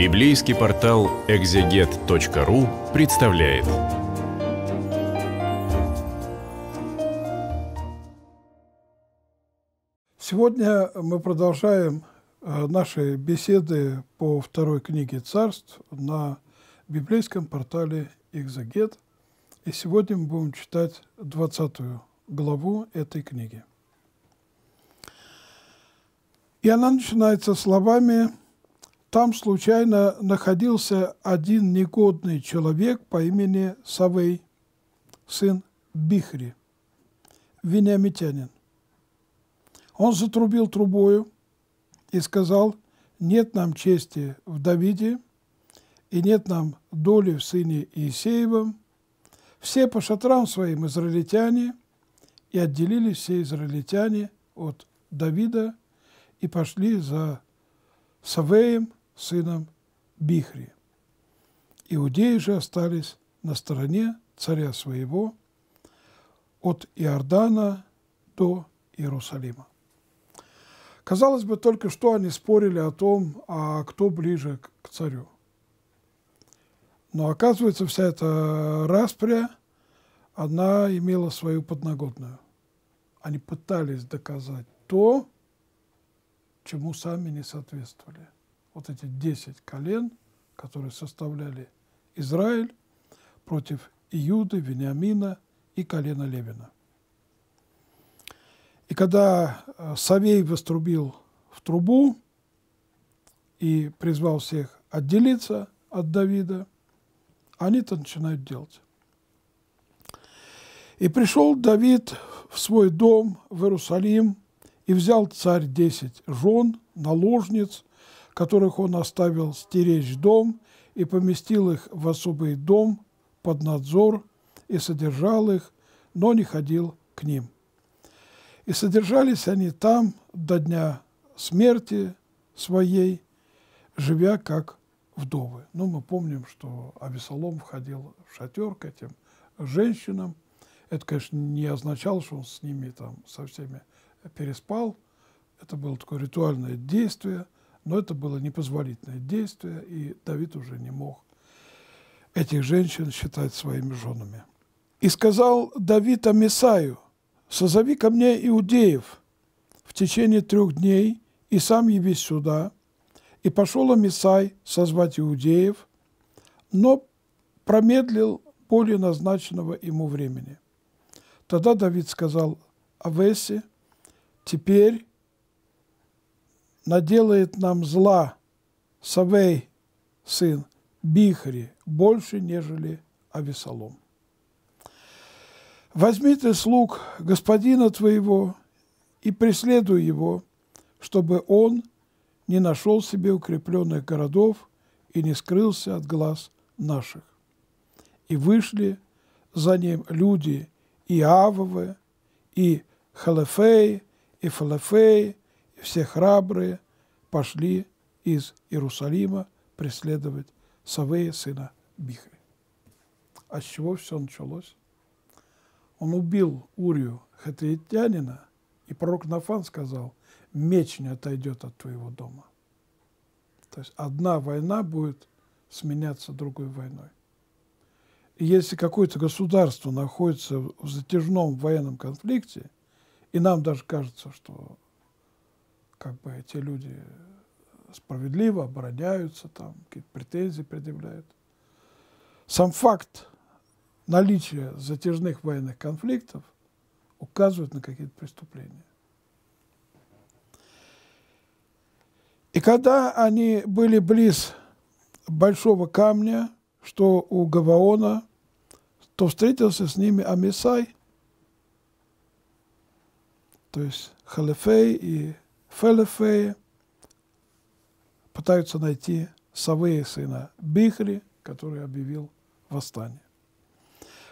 Библейский портал экзегет.ру представляет. Сегодня мы продолжаем э, наши беседы по второй книге царств на библейском портале «Экзегет». И сегодня мы будем читать 20 главу этой книги. И она начинается словами там случайно находился один негодный человек по имени Савей, сын Бихри, вениамитянин. Он затрубил трубою и сказал, нет нам чести в Давиде, и нет нам доли в сыне Иисеевом, все по шатрам своим израильтяне, и отделили все израильтяне от Давида и пошли за Савеем, сыном Бихри. Иудеи же остались на стороне царя своего от Иордана до Иерусалима. Казалось бы, только что они спорили о том, а кто ближе к царю. Но оказывается, вся эта распря, она имела свою подноготную. Они пытались доказать то, чему сами не соответствовали – вот эти 10 колен, которые составляли Израиль, против Иуды, Вениамина и колена Левина. И когда э, Савей вострубил в трубу и призвал всех отделиться от Давида, они это начинают делать. И пришел Давид в свой дом в Иерусалим и взял царь десять жен, наложниц, которых он оставил стеречь дом и поместил их в особый дом под надзор и содержал их, но не ходил к ним. И содержались они там до дня смерти своей, живя как вдовы. Ну, мы помним, что Авесолом входил в шатер к этим женщинам. Это, конечно, не означало, что он с ними там со всеми переспал. Это было такое ритуальное действие – но это было непозволительное действие, и Давид уже не мог этих женщин считать своими женами. «И сказал Давид Амисаю, созови ко мне иудеев в течение трех дней, и сам явись сюда». И пошел Амисай созвать иудеев, но промедлил более назначенного ему времени. Тогда Давид сказал Авесе, «Теперь наделает нам зла Савей, сын Бихри, больше, нежели Авесолом. Возьми ты слуг господина твоего и преследуй его, чтобы он не нашел себе укрепленных городов и не скрылся от глаз наших. И вышли за ним люди и Авовы, и Халефей, и Фалефей, все храбрые пошли из Иерусалима преследовать Савея, сына Бихри. А с чего все началось? Он убил Урию хатриетянина, и пророк Нафан сказал, меч не отойдет от твоего дома. То есть одна война будет сменяться другой войной. И если какое-то государство находится в затяжном военном конфликте, и нам даже кажется, что как бы эти люди э, справедливо обороняются, там какие-то претензии предъявляют. Сам факт наличия затяжных военных конфликтов указывает на какие-то преступления. И когда они были близ большого камня, что у Гаваона, то встретился с ними Амисай, то есть Халифей и Фелефеи пытаются найти Савея, сына Бихри, который объявил восстание.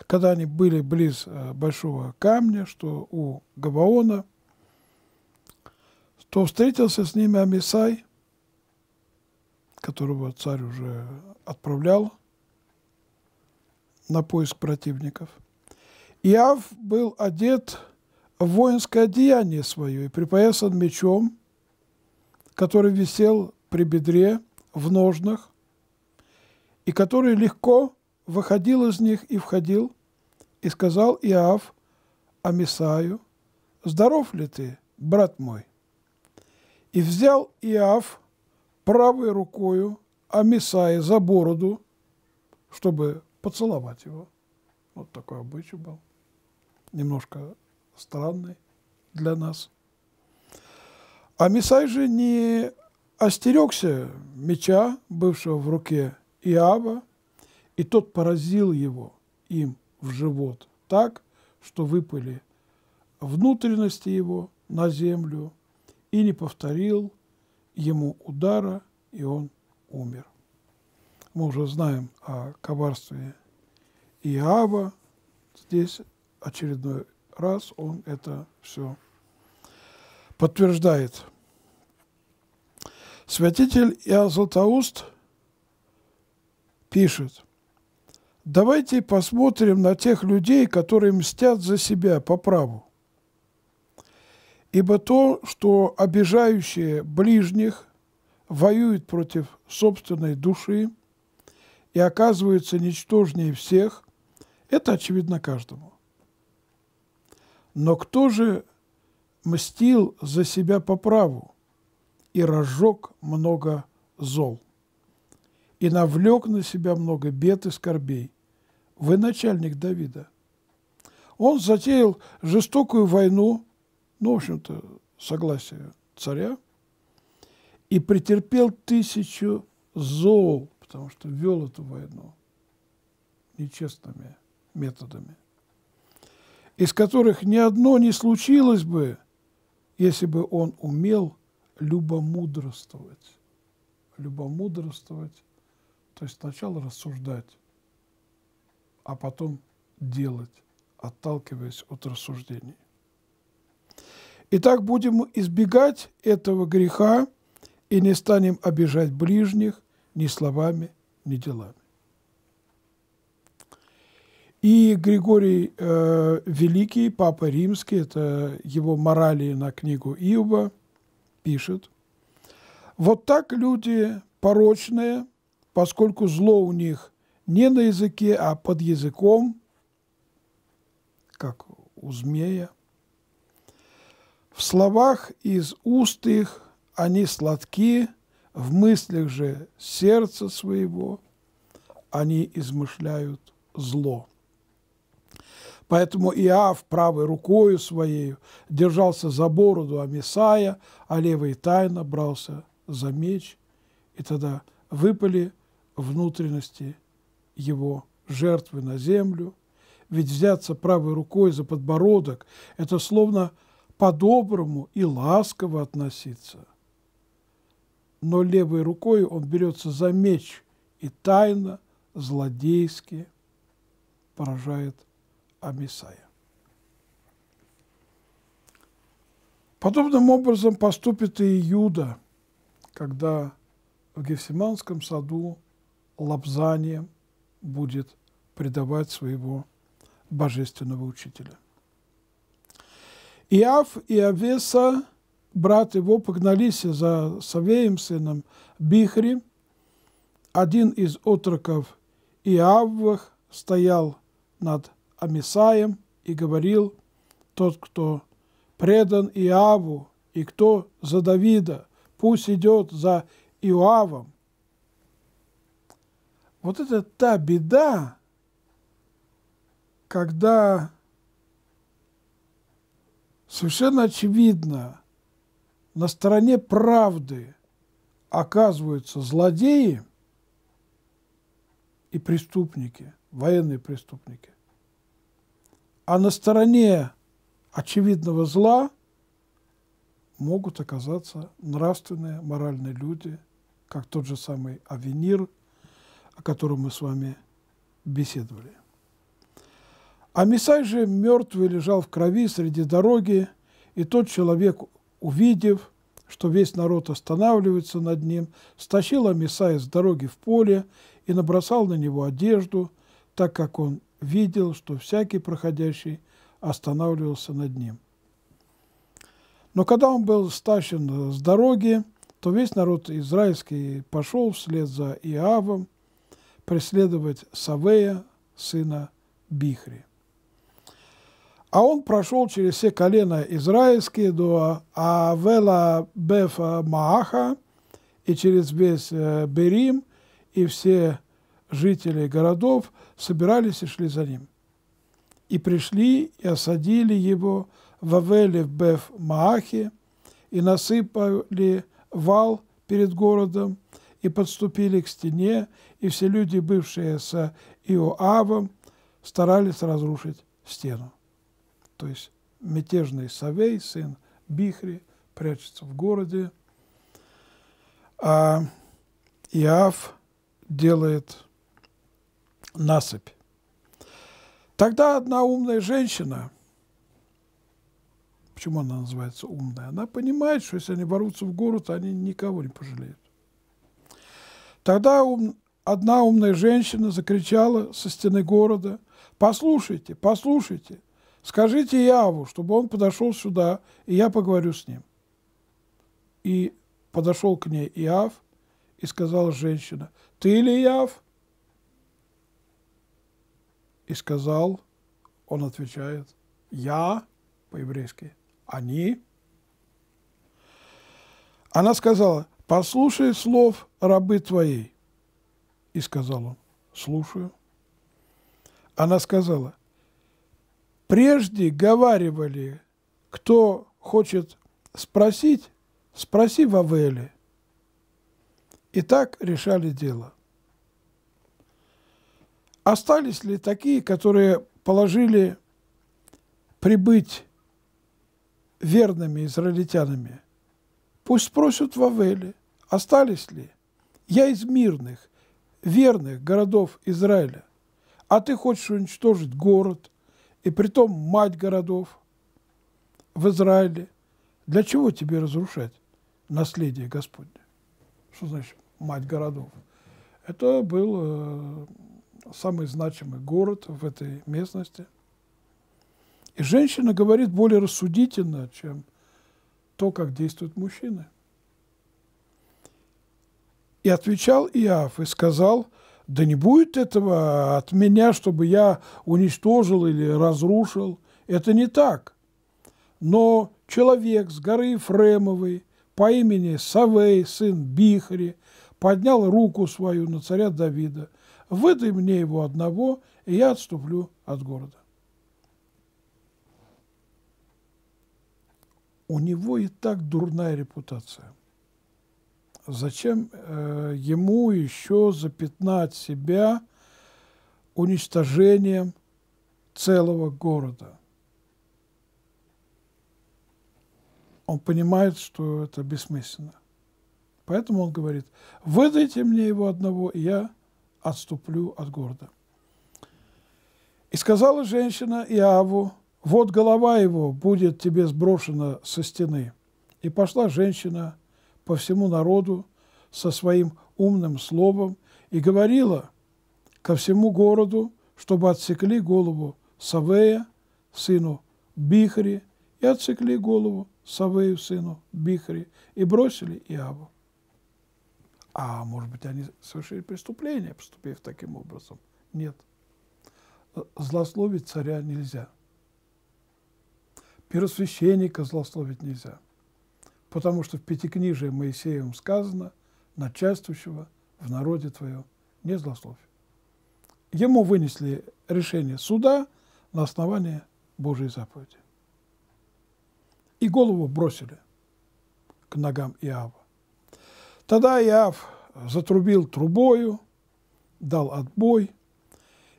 Когда они были близ э, большого камня, что у Гаваона, то встретился с ними Амисай, которого царь уже отправлял на поиск противников. Иав был одет воинское одеяние свое и припоясан мечом, который висел при бедре, в ножнах, и который легко выходил из них и входил, и сказал Иав Амисаю, «Здоров ли ты, брат мой?» И взял Иав правой рукою Амисая за бороду, чтобы поцеловать его. Вот такой обычай был. Немножко странной для нас. А Мисай же не остерегся меча, бывшего в руке Иава, и тот поразил его им в живот так, что выпали внутренности его на землю, и не повторил ему удара, и он умер. Мы уже знаем о коварстве Иава. Здесь очередной раз он это все подтверждает. Святитель Иоанн Златоуст пишет, давайте посмотрим на тех людей, которые мстят за себя по праву. Ибо то, что обижающие ближних воюют против собственной души и оказываются ничтожнее всех, это очевидно каждому. Но кто же мстил за себя по праву и разжег много зол, и навлек на себя много бед и скорбей? Вы начальник Давида. Он затеял жестокую войну, ну, в общем-то, согласие царя, и претерпел тысячу зол, потому что вел эту войну нечестными методами из которых ни одно не случилось бы, если бы он умел любомудрствовать. Любомудрствовать, то есть сначала рассуждать, а потом делать, отталкиваясь от рассуждений. Итак, будем избегать этого греха и не станем обижать ближних ни словами, ни делами. И Григорий э, Великий, Папа Римский, это его морали на книгу Иова пишет, «Вот так люди порочные, поскольку зло у них не на языке, а под языком, как у змея, в словах из уст их они сладки, в мыслях же сердца своего они измышляют зло». Поэтому Иав правой рукою своей держался за бороду Амисая, а, а левой тайно брался за меч, и тогда выпали внутренности его жертвы на землю. Ведь взяться правой рукой за подбородок – это словно по-доброму и ласково относиться. Но левой рукой он берется за меч и тайно, злодейски поражает Амисая. Подобным образом поступит и Иуда, когда в Гефсиманском саду лапзанием будет предавать своего божественного учителя. Иав и Авеса, брат его, погнались за Савеем, сыном Бихри. Один из отроков Иаввах стоял над Амисаем и говорил, тот, кто предан Иаву, и кто за Давида, пусть идет за Иоавом. Вот это та беда, когда совершенно очевидно, на стороне правды оказываются злодеи и преступники, военные преступники а на стороне очевидного зла могут оказаться нравственные, моральные люди, как тот же самый Авенир, о котором мы с вами беседовали. А Мисай же мертвый лежал в крови среди дороги, и тот человек, увидев, что весь народ останавливается над ним, стащил Амисая с дороги в поле и набросал на него одежду, так как он видел, что всякий проходящий останавливался над ним. Но когда он был стащен с дороги, то весь народ израильский пошел вслед за Иавом преследовать Савея, сына Бихри. А он прошел через все колена израильские до Авела Бефа Мааха и через весь э, Берим и все жителей городов собирались и шли за ним. И пришли и осадили его в Авеле в Беф-Маахе, и насыпали вал перед городом, и подступили к стене, и все люди, бывшие с Иоавом, старались разрушить стену. То есть мятежный Савей, сын Бихри, прячется в городе, а Иав делает насыпь. Тогда одна умная женщина, почему она называется умная, она понимает, что если они ворутся в гору, они никого не пожалеют. Тогда ум, одна умная женщина закричала со стены города, «Послушайте, послушайте, скажите Яву, чтобы он подошел сюда, и я поговорю с ним». И подошел к ней Яв и сказала женщина, «Ты ли Яв?" и сказал, он отвечает, я по-еврейски, они. Она сказала, послушай слов рабы твоей. И сказал он, слушаю. Она сказала, прежде говаривали, кто хочет спросить, спроси в Авеле. И так решали дело. Остались ли такие, которые положили прибыть верными израильтянами? Пусть спросят в Авеле, остались ли? Я из мирных, верных городов Израиля, а ты хочешь уничтожить город, и притом мать городов в Израиле. Для чего тебе разрушать наследие Господне? Что значит мать городов? Это был э, самый значимый город в этой местности. И женщина говорит более рассудительно, чем то, как действуют мужчины. И отвечал Иав и сказал, да не будет этого от меня, чтобы я уничтожил или разрушил. Это не так. Но человек с горы Фремовой по имени Савей, сын Бихри, поднял руку свою на царя Давида – Выдай мне его одного, и я отступлю от города. У него и так дурная репутация. Зачем э, ему еще запятнать себя уничтожением целого города? Он понимает, что это бессмысленно. Поэтому он говорит, выдайте мне его одного, и я отступлю от города. И сказала женщина Иаву, вот голова его будет тебе сброшена со стены. И пошла женщина по всему народу со своим умным словом и говорила ко всему городу, чтобы отсекли голову Савея, сыну Бихри, и отсекли голову Савею, сыну Бихри, и бросили Иаву. А может быть, они совершили преступление, поступив таким образом? Нет. Э, злословить царя нельзя. Первосвященника злословить нельзя. Потому что в Пятикнижии Моисеевым сказано, начальствующего в народе твоем не злословь. Ему вынесли решение суда на основании Божьей заповеди. И голову бросили к ногам Иава. Тогда Иав затрубил трубою, дал отбой,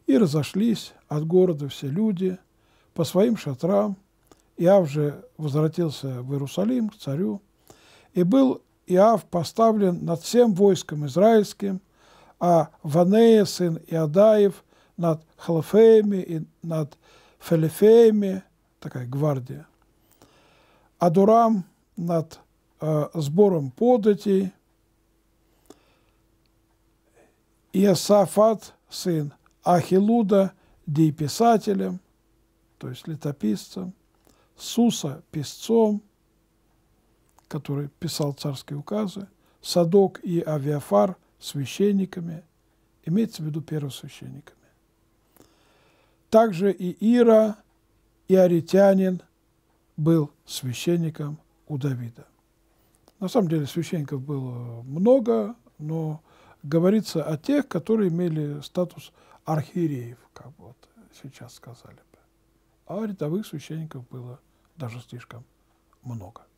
и разошлись от города все люди по своим шатрам. Иав же возвратился в Иерусалим к царю, и был Иав поставлен над всем войском израильским, а Ванея, сын Иадаев, над Халфеями и над Фелефеями, такая гвардия, Адурам над э, сбором податей, Иосафат, сын Ахилуда, дей писателем, то есть летописцем, Суса писцом, который писал царские указы, Садок и Авиафар священниками, имеется в виду первосвященниками. Также и Ира, и Аритянин был священником у Давида. На самом деле священников было много, но говорится о тех, которые имели статус архиереев, как вот сейчас сказали бы. А рядовых священников было даже слишком много.